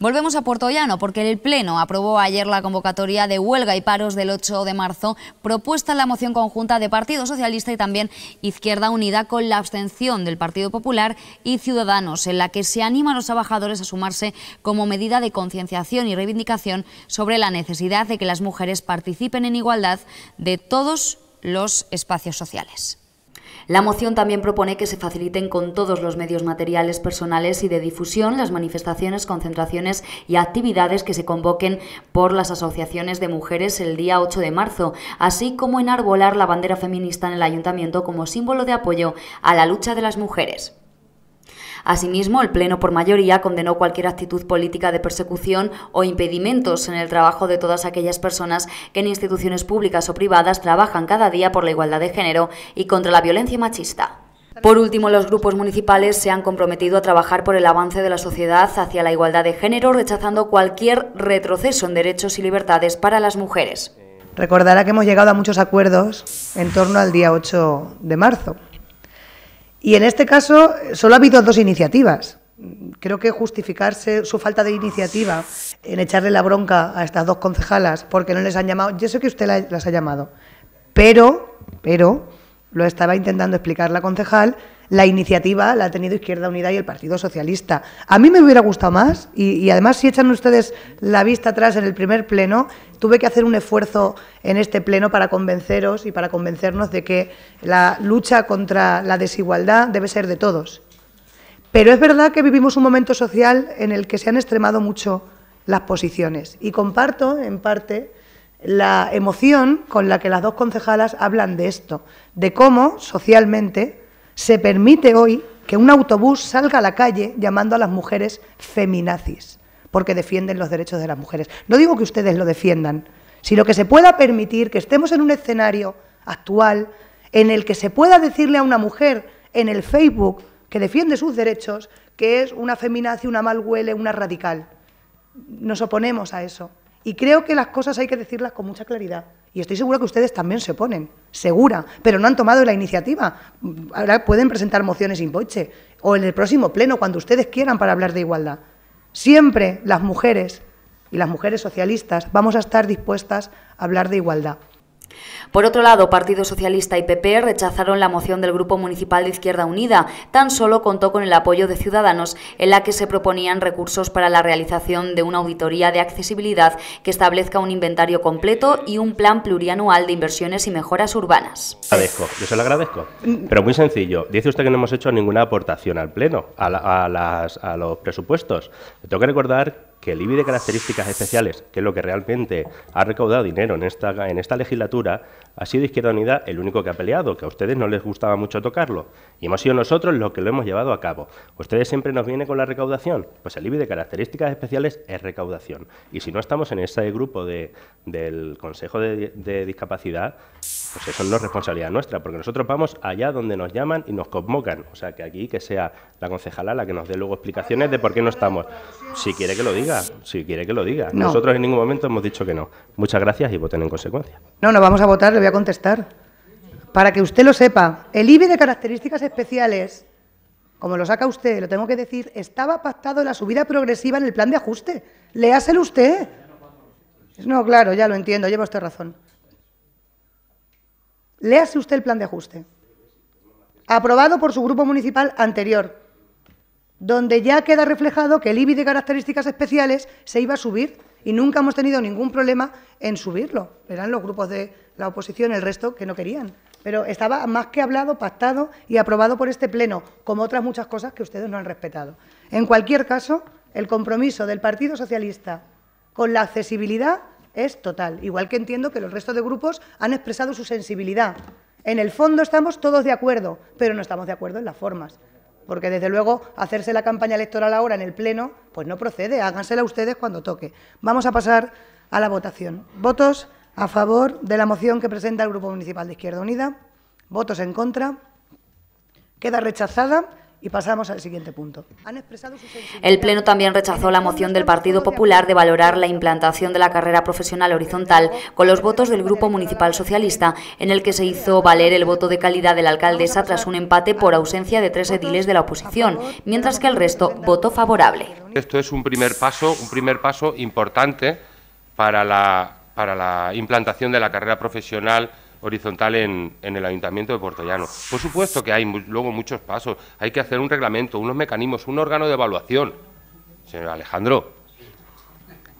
Volvemos a Puerto Llano porque el Pleno aprobó ayer la convocatoria de huelga y paros del 8 de marzo, propuesta en la moción conjunta de Partido Socialista y también Izquierda Unida con la abstención del Partido Popular y Ciudadanos, en la que se anima a los trabajadores a sumarse como medida de concienciación y reivindicación sobre la necesidad de que las mujeres participen en igualdad de todos los espacios sociales. La moción también propone que se faciliten con todos los medios materiales, personales y de difusión las manifestaciones, concentraciones y actividades que se convoquen por las asociaciones de mujeres el día 8 de marzo, así como enarbolar la bandera feminista en el ayuntamiento como símbolo de apoyo a la lucha de las mujeres. Asimismo, el Pleno por mayoría condenó cualquier actitud política de persecución o impedimentos en el trabajo de todas aquellas personas que en instituciones públicas o privadas trabajan cada día por la igualdad de género y contra la violencia machista. Por último, los grupos municipales se han comprometido a trabajar por el avance de la sociedad hacia la igualdad de género, rechazando cualquier retroceso en derechos y libertades para las mujeres. Recordará que hemos llegado a muchos acuerdos en torno al día 8 de marzo, y en este caso solo ha habido dos iniciativas. Creo que justificarse su falta de iniciativa en echarle la bronca a estas dos concejalas porque no les han llamado, yo sé que usted las ha llamado, pero, pero lo estaba intentando explicar la concejal la iniciativa la ha tenido Izquierda Unida y el Partido Socialista. A mí me hubiera gustado más y, además si echan ustedes la vista atrás en el primer pleno, tuve que hacer un esfuerzo en este pleno para convenceros y para convencernos de que la lucha contra la desigualdad debe ser de todos. Pero es verdad que vivimos un momento social en el que se han extremado mucho las posiciones y comparto en parte la emoción con la que las dos concejalas hablan de esto, de cómo socialmente se permite hoy que un autobús salga a la calle llamando a las mujeres feminazis, porque defienden los derechos de las mujeres. No digo que ustedes lo defiendan, sino que se pueda permitir que estemos en un escenario actual en el que se pueda decirle a una mujer en el Facebook que defiende sus derechos que es una feminazi, una mal huele, una radical. Nos oponemos a eso. Y creo que las cosas hay que decirlas con mucha claridad. Y estoy segura que ustedes también se oponen, segura, pero no han tomado la iniciativa. Ahora pueden presentar mociones sin boche o en el próximo pleno, cuando ustedes quieran, para hablar de igualdad. Siempre las mujeres y las mujeres socialistas vamos a estar dispuestas a hablar de igualdad. Por otro lado, Partido Socialista y PP rechazaron la moción del Grupo Municipal de Izquierda Unida. Tan solo contó con el apoyo de Ciudadanos, en la que se proponían recursos para la realización de una auditoría de accesibilidad que establezca un inventario completo y un plan plurianual de inversiones y mejoras urbanas. Agradezco, yo se lo agradezco. Mm. Pero muy sencillo, dice usted que no hemos hecho ninguna aportación al Pleno, a, los presupuestos. tengo que recordar que el IBI de características especiales, que es lo que realmente ha recaudado dinero en esta, en esta legislatura, ha sido Izquierda Unida el único que ha peleado, que a ustedes no les gustaba mucho tocarlo. Y hemos sido nosotros los que lo hemos llevado a cabo. Ustedes siempre nos vienen con la recaudación. Pues el IBI de características especiales es recaudación. Y si no estamos en ese grupo del Consejo de, de Discapacidad, pues eso no es responsabilidad nuestra, porque nosotros vamos allá donde nos llaman y nos convocan. O sea, que aquí que sea la concejala la que nos dé luego explicaciones de por qué no estamos. Si quiere que lo diga. Si quiere que lo diga. Nosotros en ningún momento hemos dicho que no. Muchas gracias y voten en consecuencia. No, no vamos a votar, le voy a contestar. Para que usted lo sepa, el IBE de características especiales, como lo saca usted, lo tengo que decir, estaba pactado en la subida progresiva en el plan de ajuste. Léaselo usted. No, claro, ya lo entiendo, lleva usted razón. Léase usted el plan de ajuste. Aprobado por su grupo municipal anterior donde ya queda reflejado que el IBI de características especiales se iba a subir y nunca hemos tenido ningún problema en subirlo. Eran los grupos de la oposición, el resto que no querían. Pero estaba más que hablado, pactado y aprobado por este Pleno, como otras muchas cosas que ustedes no han respetado. En cualquier caso, el compromiso del Partido Socialista con la accesibilidad es total, igual que entiendo que los restos de grupos han expresado su sensibilidad. En el fondo estamos todos de acuerdo, pero no estamos de acuerdo en las formas. Porque desde luego hacerse la campaña electoral ahora en el Pleno, pues no procede, hágansela ustedes cuando toque. Vamos a pasar a la votación. Votos a favor de la moción que presenta el Grupo Municipal de Izquierda Unida. Votos en contra. Queda rechazada y pasamos al siguiente punto. el Pleno también rechazó la moción del Partido Popular de valorar la implantación de la carrera profesional horizontal con los votos del Grupo Municipal Socialista, en el que se hizo valer el voto de calidad de la alcaldesa tras un empate por ausencia de tres ediles de la oposición, mientras que el resto votó favorable. Esto es un primer paso, un primer paso importante para la, para la implantación de la carrera profesional horizontal en, el Ayuntamiento de Portollano. Por supuesto que hay luego muchos pasos, hay que hacer un reglamento, unos mecanismos, un órgano de evaluación. Señor Alejandro,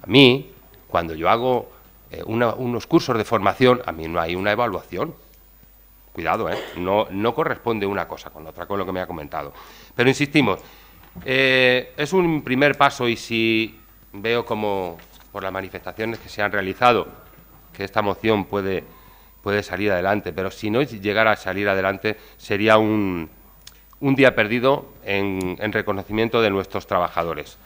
a mí, cuando yo hago eh, unos cursos de formación, a mí no hay una evaluación. Cuidado, ¿eh? no, corresponde una cosa con otra, con lo que me ha comentado. Pero insistimos, eh, es un primer paso y si veo como por las manifestaciones que se han realizado que esta moción puede puede salir adelante, pero si no llegara a salir adelante sería un, un día perdido en, en reconocimiento de nuestros trabajadores.